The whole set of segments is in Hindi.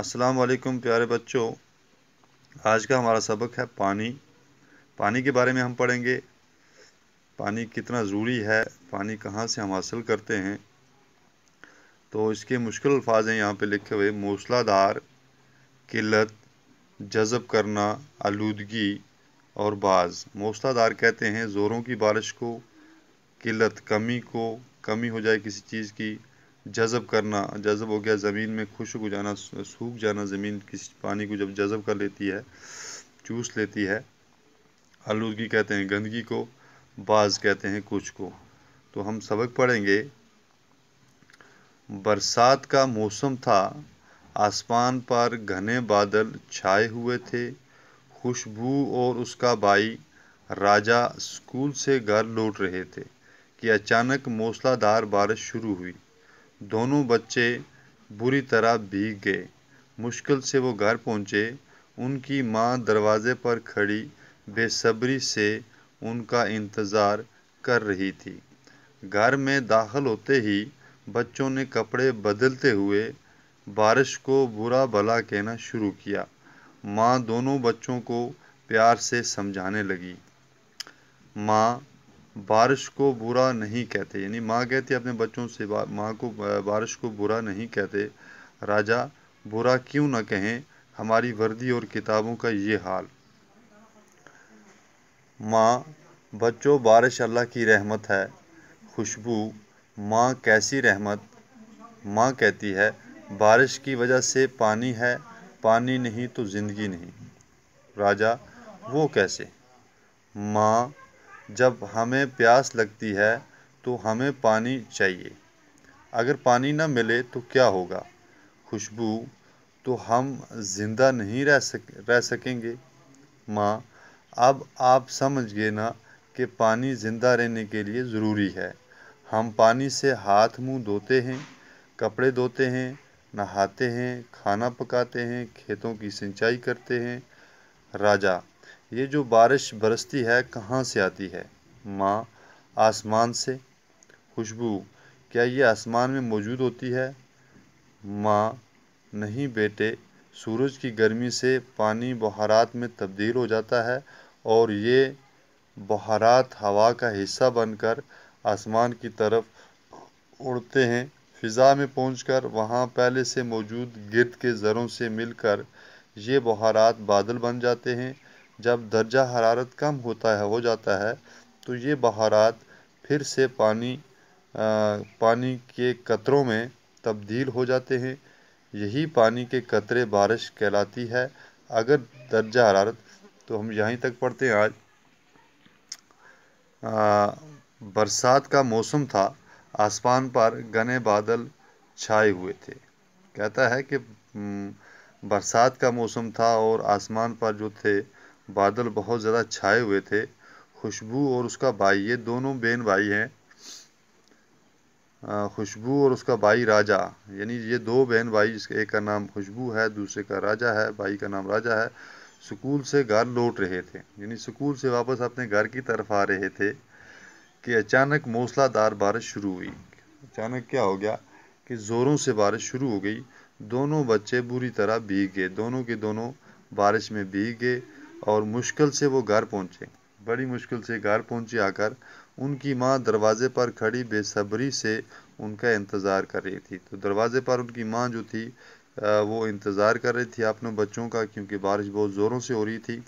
अस्सलाम वालेकुम प्यारे बच्चों आज का हमारा सबक है पानी पानी के बारे में हम पढ़ेंगे पानी कितना ज़रूरी है पानी कहाँ से हम हासिल करते हैं तो इसके मुश्किल अल्फाज हैं यहाँ पे लिखे हुए मौसलाधार किल्लत जज़ब करना आलूदगी और बाज़ मौसलाधार कहते हैं ज़ोरों की बारिश को किल्लत कमी को कमी हो जाए किसी चीज़ की जज़ब करना जज़ब हो गया ज़मीन में खुश हो जाना सूख जाना ज़मीन किसी पानी को जब जज़ब कर लेती है चूस लेती है आलूदगी कहते हैं गंदगी को बाज कहते हैं कुछ को तो हम सबक पढ़ेंगे बरसात का मौसम था आसमान पर घने बादल छाए हुए थे खुशबू और उसका भाई राजा स्कूल से घर लौट रहे थे कि अचानक मौसलाधार बारिश शुरू हुई दोनों बच्चे बुरी तरह भीग गए मुश्किल से वो घर पहुँचे उनकी माँ दरवाजे पर खड़ी बेसब्री से उनका इंतज़ार कर रही थी घर में दाखिल होते ही बच्चों ने कपड़े बदलते हुए बारिश को बुरा भला कहना शुरू किया माँ दोनों बच्चों को प्यार से समझाने लगी माँ बारिश को बुरा नहीं कहते यानी माँ कहती अपने बच्चों से माँ को बारिश को बुरा नहीं कहते राजा बुरा क्यों ना कहें हमारी वर्दी और किताबों का ये हाल माँ बच्चों बारिश अल्लाह की रहमत है खुशबू माँ कैसी रहमत माँ कहती है बारिश की वजह से पानी है पानी नहीं तो ज़िंदगी नहीं राजा वो कैसे माँ जब हमें प्यास लगती है तो हमें पानी चाहिए अगर पानी ना मिले तो क्या होगा खुशबू तो हम जिंदा नहीं रह सक रह सकेंगे माँ अब आप समझ गए ना कि पानी ज़िंदा रहने के लिए ज़रूरी है हम पानी से हाथ मुंह धोते हैं कपड़े धोते हैं नहाते हैं खाना पकाते हैं खेतों की सिंचाई करते हैं राजा ये जो बारिश बरसती है कहाँ से आती है माँ आसमान से खुशबू क्या ये आसमान में मौजूद होती है माँ नहीं बेटे सूरज की गर्मी से पानी बहारात में तब्दील हो जाता है और ये बहारात हवा का हिस्सा बनकर आसमान की तरफ उड़ते हैं फिज़ा में पहुंचकर वहां पहले से मौजूद गिरद के ज़रों से मिलकर ये बहारात बादल बन जाते हैं जब दर्जा हरारत कम होता है हो जाता है तो ये बहारात फिर से पानी आ, पानी के कतरों में तब्दील हो जाते हैं यही पानी के कतरे बारिश कहलाती है अगर दर्जा हरारत तो हम यहीं तक पढ़ते हैं आज बरसात का मौसम था आसमान पर घने बादल छाए हुए थे कहता है कि बरसात का मौसम था और आसमान पर जो थे बादल बहुत ज़्यादा छाए हुए थे खुशबू और उसका भाई ये दोनों बहन भाई हैं खुशबू और उसका भाई राजा यानी ये दो बहन भाई जिसके एक का नाम खुशबू है दूसरे का राजा है भाई का नाम राजा है स्कूल से घर लौट रहे थे यानी स्कूल से वापस अपने घर की तरफ आ रहे थे कि अचानक मौसलाधार बारिश शुरू हुई अचानक क्या हो गया कि ज़ोरों से बारिश शुरू हो गई दोनों बच्चे बुरी तरह भीग गए दोनों के दोनों बारिश में भीग गए और मुश्किल से वो घर पहुंचे बड़ी मुश्किल से घर पहुंची आकर उनकी माँ दरवाजे पर खड़ी बेसब्री से उनका इंतज़ार कर रही थी तो दरवाजे पर उनकी माँ जो थी वो इंतज़ार कर रही थी अपने बच्चों का क्योंकि बारिश बहुत ज़ोरों से हो रही थी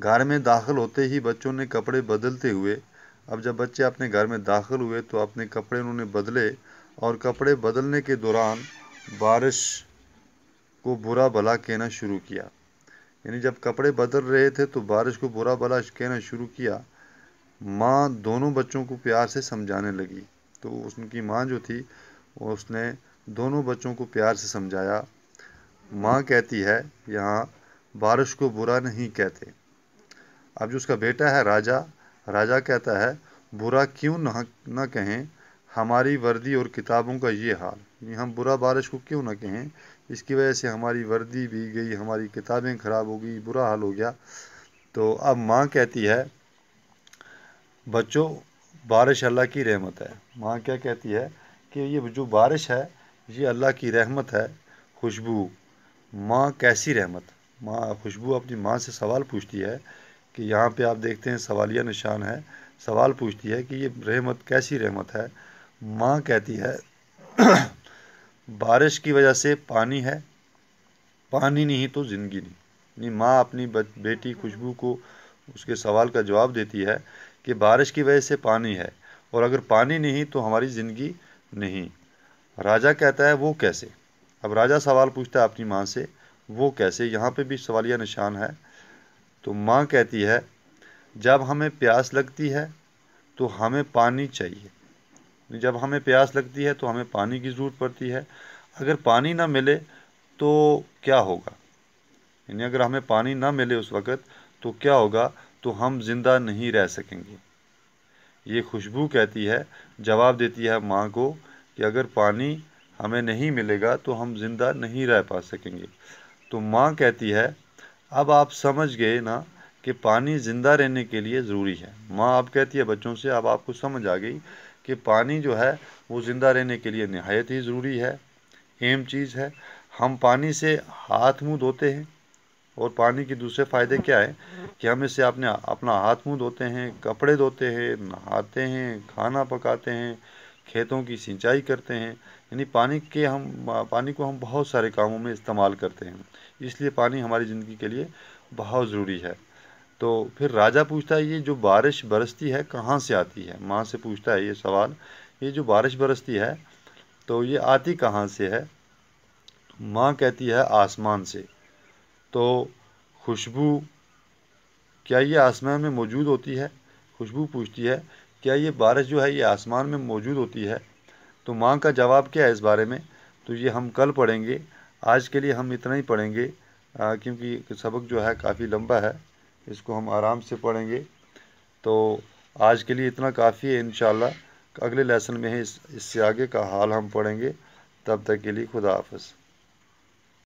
घर में दाखिल होते ही बच्चों ने कपड़े बदलते हुए अब जब बच्चे अपने घर में दाखिल हुए तो अपने कपड़े उन्होंने बदले और कपड़े बदलने के दौरान बारिश को बुरा भला कहना शुरू किया यानी जब कपड़े बदल रहे थे तो बारिश को बुरा भला कहना शुरू किया माँ दोनों बच्चों को प्यार से समझाने लगी तो उनकी माँ जो थी उसने दोनों बच्चों को प्यार से समझाया माँ कहती है यहाँ बारिश को बुरा नहीं कहते अब जो उसका बेटा है राजा राजा कहता है बुरा क्यों ना ना कहें हमारी वर्दी और किताबों का ये हाल हम बुरा बारिश को क्यों ना कहें इसकी वजह से हमारी वर्दी भी गई हमारी किताबें ख़राब हो गई बुरा हाल हो गया तो अब माँ कहती है बच्चों बारिश अल्लाह की रहमत है माँ क्या कहती है कि ये जो बारिश है ये अल्लाह की रहमत है खुशबू माँ कैसी रहमत माँ खुशबू अपनी माँ से सवाल पूछती है कि यहाँ पे आप देखते हैं सवालिया निशान है सवाल पूछती है कि ये रहमत कैसी रहमत है माँ कहती है बारिश की वजह से पानी है पानी नहीं तो ज़िंदगी नहीं नहीं माँ अपनी बेटी खुशबू को उसके सवाल का जवाब देती है कि बारिश की वजह से पानी है और अगर पानी नहीं तो हमारी ज़िंदगी नहीं राजा कहता है वो कैसे अब राजा सवाल पूछता है अपनी माँ से वो कैसे यहाँ पे भी सवालिया निशान है तो माँ कहती है जब हमें प्यास लगती है तो हमें पानी चाहिए जब हमें प्यास लगती है तो हमें पानी की ज़रूरत पड़ती है अगर पानी ना मिले तो क्या होगा यानी अगर हमें पानी ना मिले उस वक़्त तो क्या होगा तो हम ज़िंदा नहीं रह सकेंगे ये खुशबू कहती है जवाब देती है माँ को कि अगर पानी हमें नहीं मिलेगा तो हम ज़िंदा नहीं रह पा सकेंगे तो माँ कहती है अब आप समझ गए ना कि पानी ज़िंदा रहने के लिए ज़रूरी है माँ आप कहती है बच्चों से अब आपको समझ आ गई कि पानी जो है वो ज़िंदा रहने के लिए नहायत ही ज़रूरी है एम चीज़ है हम पानी से हाथ मुंह धोते हैं और पानी के दूसरे फ़ायदे क्या है कि हम इससे अपने अपना हाथ मुंह धोते हैं कपड़े धोते हैं नहाते हैं खाना पकाते हैं खेतों की सिंचाई करते हैं यानी पानी के हम पानी को हम बहुत सारे कामों में इस्तेमाल करते हैं इसलिए पानी हमारी ज़िंदगी के लिए बहुत ज़रूरी है तो फिर राजा पूछता है ये जो बारिश बरसती है कहाँ से आती है माँ से पूछता है ये सवाल ये जो बारिश बरसती है तो ये आती कहाँ से है माँ कहती है आसमान से तो खुशबू क्या ये आसमान में मौजूद होती है खुशबू पूछती है क्या ये बारिश जो है ये आसमान में मौजूद होती है तो माँ का जवाब क्या है इस बारे में तो ये हम कल पढ़ेंगे आज के लिए हम इतना ही पढ़ेंगे क्योंकि सबक जो है काफ़ी लंबा है इसको हम आराम से पढ़ेंगे तो आज के लिए इतना काफ़ी है इन अगले लेसन में ही इस इससे आगे का हाल हम पढ़ेंगे तब तक के लिए खुदा हाफ़